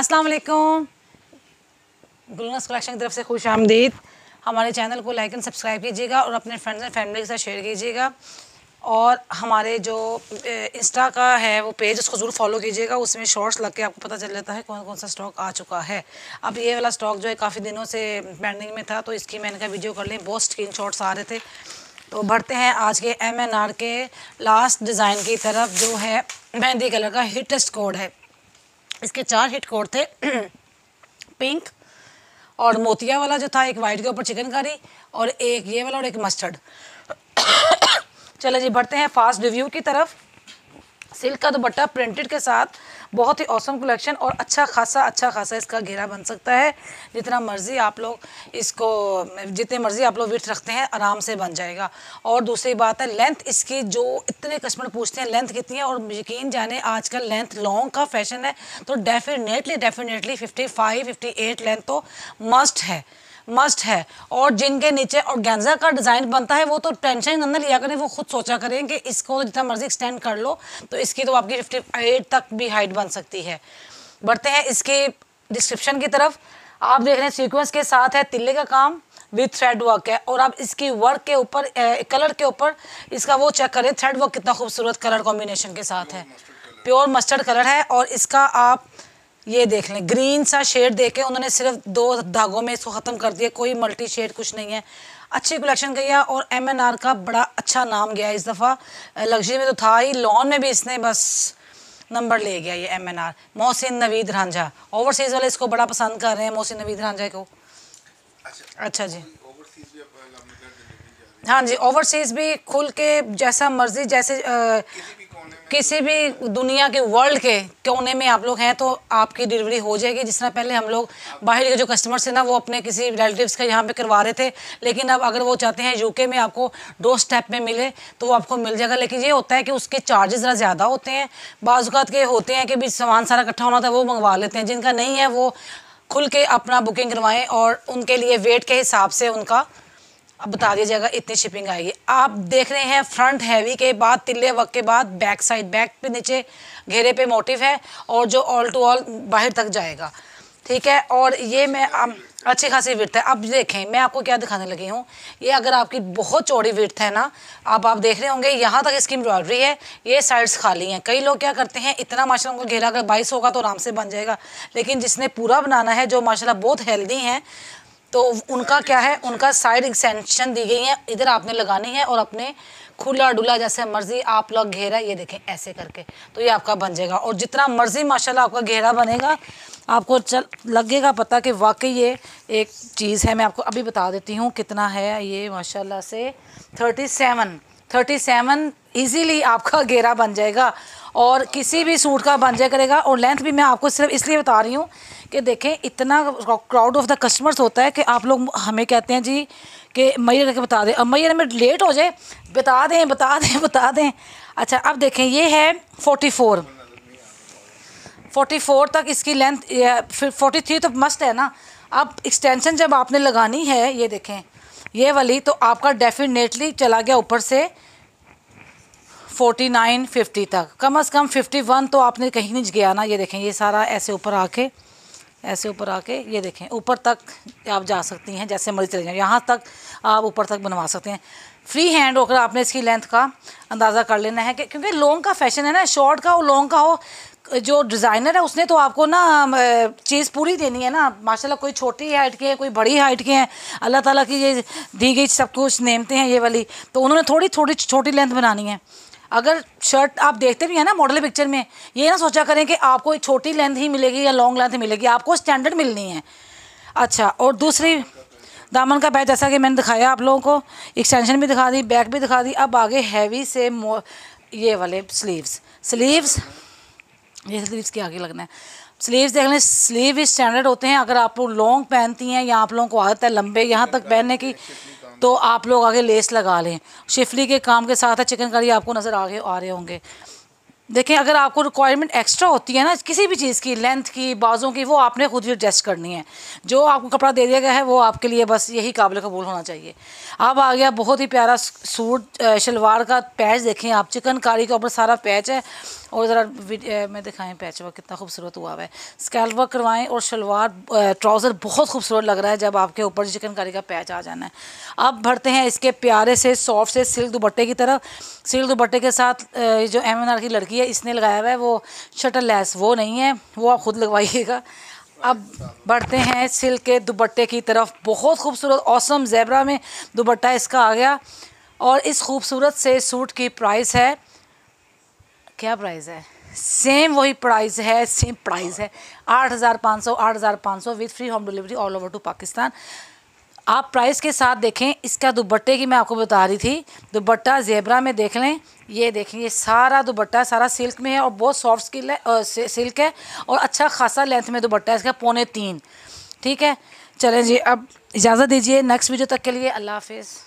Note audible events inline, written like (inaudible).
अस्सलाम वालेकुम गुलनस कलेक्शन की तरफ से खुश आमदीद हमारे चैनल को लाइक एंड सब्सक्राइब कीजिएगा और अपने फ्रेंड्स एंड फैमिली के साथ शेयर कीजिएगा और हमारे जो इंस्टा का है वो पेज उसको ज़रूर फॉलो कीजिएगा उसमें शॉर्ट्स लग के आपको पता चल जाता है कौन कौन सा स्टॉक आ चुका है अब ये वाला स्टॉक जो है काफ़ी दिनों से पेंडिंग में था तो इसकी मैंने कहा वीडियो कर लें बहुत स्क्रीन शॉट्स आ रहे थे तो बढ़ते हैं आज के एम एन आर के लास्ट डिज़ाइन की तरफ जो है मेहंदी कलर का हिटेस्ट कोड है इसके चार हिट कोड थे पिंक (clears throat) और मोतिया वाला जो था एक वाइट के ऊपर चिकनकारी और एक ये वाला और एक मस्टर्ड (clears throat) चलो जी बढ़ते हैं फास्ट रिव्यू की तरफ सिल्क का दुपट्टा प्रिंटेड के साथ बहुत ही औसम कलेक्शन और अच्छा खासा अच्छा खासा इसका घेरा बन सकता है जितना मर्ज़ी आप लोग इसको जितने मर्ज़ी आप लोग विथ रखते हैं आराम से बन जाएगा और दूसरी बात है लेंथ इसकी जो इतने कस्टमर पूछते हैं लेंथ कितनी है और यकीन जाने आजकल लेंथ लॉन्ग का फैशन है तो definitely definitely fifty five fifty eight length तो मस्ट है मस्ट है और जिनके नीचे और गेंजा का डिज़ाइन बनता है वो तो टेंशन अंदर लिया करें वो खुद सोचा करें कि इसको जितना मर्जी एक्सटेंड कर लो तो इसकी तो आपकी फिफ्टी एट तक भी हाइट बन सकती है बढ़ते हैं इसके डिस्क्रिप्शन की तरफ आप देख रहे हैं सीक्वेंस के साथ है तिल्ले का काम विथ थ्रेड वर्क है और आप इसकी वर्क के ऊपर कलर के ऊपर इसका वो चेक करें थ्रेड वर्क कितना खूबसूरत कलर कॉम्बिनेशन के साथ है प्योर मस्टर्ड कलर है और इसका आप ये देख लें ग्रीन सा शेड दे उन्होंने सिर्फ दो धागों में इसको ख़त्म कर दिया कोई मल्टी शेड कुछ नहीं है अच्छी कलेक्शन गई है और एम एन आर का बड़ा अच्छा नाम गया इस दफ़ा लग्जरी में तो था ही लॉन में भी इसने बस नंबर ले गया ये M N R Mohsin Naveed Ranjha overseas वाले इसको बड़ा पसंद कर रहे हैं मोहसिन नवीद रांझा को अच्छा, अच्छा जी हाँ जी ओवरसीज़ भी खुल के जैसा मर्ज़ी जैसे आ, किसी भी दुनिया के वर्ल्ड के कोने में आप लोग हैं तो आपकी डिलीवरी हो जाएगी जिस तरह पहले हम लोग बाहर के जो कस्टमर्स थे ना वो अपने किसी रिलेटिव्स के यहाँ पे करवा रहे थे लेकिन अब अगर वो चाहते हैं यूके में आपको दो स्टेप में मिले तो वो आपको मिल जाएगा लेकिन ये होता है कि उसके चार्जेस ज़रा ज़्यादा होते हैं बाज़ात के होते हैं कि भी सामान सारा इकट्ठा होना था वो मंगवा लेते हैं जिनका नहीं है वो खुल के अपना बुकिंग करवाएँ और उनके लिए वेट के हिसाब से उनका अब बता दीजिएगा इतनी शिपिंग आएगी आप देख रहे हैं फ्रंट हैवी के बाद तिल्ले वक के बाद बैक साइड बैक पे नीचे घेरे पे मोटिव है और जो ऑल टू ऑल बाहर तक जाएगा ठीक है और ये मैं अच्छी खासी विर्थ है अब देखें मैं आपको क्या दिखाने लगी हूँ ये अगर आपकी बहुत चौड़ी विर्थ है ना आप आप देख रहे होंगे यहाँ तक इसकी एम्ब्रॉयडरी है ये साइड्स खाली हैं कई लोग क्या करते हैं इतना माशाल्लाह उनको घेरा अगर बाईस होगा तो आराम से बन जाएगा लेकिन जिसने पूरा बनाना है जो माशाल्लाह बहुत हेल्दी हैं तो उनका क्या है उनका साइड एक्सटेंशन दी गई है इधर आपने लगानी है और अपने खुला डुला जैसे मर्जी आप लोग घेरा ये देखें ऐसे करके तो ये आपका बन जाएगा और जितना मर्जी माशाल्लाह आपका घेरा बनेगा आपको चल लगेगा पता कि वाकई ये एक चीज़ है मैं आपको अभी बता देती हूँ कितना है ये माशाल्लाह से thirty seven thirty seven easily आपका घेरा बन जाएगा और किसी भी सूट का बन जाए करेगा और लेंथ भी मैं आपको सिर्फ इसलिए बता रही हूँ कि देखें इतना क्राउड ऑफ द कस्टमर्स होता है कि आप लोग हमें कहते हैं जी कि मैं करके बता दें अब मैं हमें लेट हो जाए बता दें बता दें (laughs) बता दें अच्छा अब देखें ये है फोर्टी फोर फोर्टी फोर तक इसकी लेंथ फिर फोर्टी थ्री तो मस्त है ना अब एक्सटेंशन जब आपने लगानी है ये देखें ये वाली तो आपका डेफिनेटली चला गया ऊपर से 49, 50 तक कम अज़ कम 51 तो आपने कहीं नहीं गया ना ये देखें ये सारा ऐसे ऊपर आके ऐसे ऊपर आके ये देखें ऊपर तक आप जा सकती हैं जैसे मर्जी चले जाएँ यहाँ तक आप ऊपर तक बनवा सकते हैं फ्री हैंड होकर आपने इसकी लेंथ का अंदाज़ा कर लेना है कि क्योंकि लॉन्ग का फैशन है ना शॉर्ट का हो लॉन्ग का हो जो डिज़ाइनर है उसने तो आपको ना चीज़ पूरी देनी है ना माशाल्लाह कोई छोटी हाइट के हैं कोई बड़ी हाइट के हैं अल्लाह ताला की ये दी गई सब कुछ नेमते हैं ये वाली तो उन्होंने थोड़ी थोड़ी छोटी लेंथ बनानी है अगर शर्ट आप देखते भी हैं ना मॉडल पिक्चर में ये ना सोचा करें कि आपको एक छोटी लेंथ ही मिलेगी या लॉन्ग लेंथ मिलेगी आपको स्टैंडर्ड मिलनी है अच्छा और दूसरी दामन का बैच जैसा कि मैंने दिखाया आप लोगों को एक्सटेंशन भी दिखा दी बैक भी दिखा दी अब आगे हैवी से ये वाले स्लीव्स स्लीव्स ये स्लीव्स के आगे लगना है स्लीव्स देख लें स्लीव स्टैंडर्ड होते हैं अगर आप लोग लॉन्ग पहनती हैं या आप लोगों को आदत है लंबे यहाँ तक पहनने की तो आप लोग आगे लेस लगा लें शिफली के काम के साथ है चिकन आपको नज़र आगे आ रहे होंगे देखें अगर आपको रिक्वायरमेंट एक्स्ट्रा होती है ना किसी भी चीज़ की लेंथ की बाजों की वो आपने खुद ही एडजस्ट करनी है जो आपको कपड़ा दे दिया गया है वो आपके लिए बस यही काबिल कबूल होना चाहिए अब आ गया बहुत ही प्यारा सूट शलवार का पैच देखें आप चिकनकारी के ऊपर सारा पैच है और ज़रा में दिखाएं पैच वर्क कितना खूबसूरत हुआ हुआ है स्कैल वर्क करवाएं और शलवार ट्राउज़र बहुत खूबसूरत लग रहा है जब आपके ऊपर चिकनकारी का पैच आ जाना है अब भरते हैं इसके प्यारे से सॉफ्ट से सिल्क दुपट्टे की तरफ सिल्क दुपट्टे के साथ जो एम की लड़की है इसने लगाया हुआ है वो शटल लैस वो नहीं है वो आप खुद लगवाइएगा अब बढ़ते हैं सिल्क के दुपट्टे की तरफ बहुत खूबसूरत औसम जैबरा में दुपट्टा इसका आ गया और इस खूबसूरत से सूट की प्राइस है क्या प्राइस है सेम वही प्राइस है सेम प्राइस है आठ हज़ार पाँच सौ आठ हज़ार पाँच सौ with free home delivery all over to Pakistan आप प्राइस के साथ देखें इसका दुबट्टे की मैं आपको बता रही थी दुबट्टा जेबरा में देख लें ये देखें ये सारा दुबट्टा सारा सिल्क में है और बहुत सॉफ्ट स्किल है और सिल्क है और अच्छा खासा लेंथ में दुबट्टा है इसका पौने तीन ठीक है चलें जी अब इजाज़त दीजिए नेक्स्ट वीडियो तक के लिए अल्लाह हाफिज़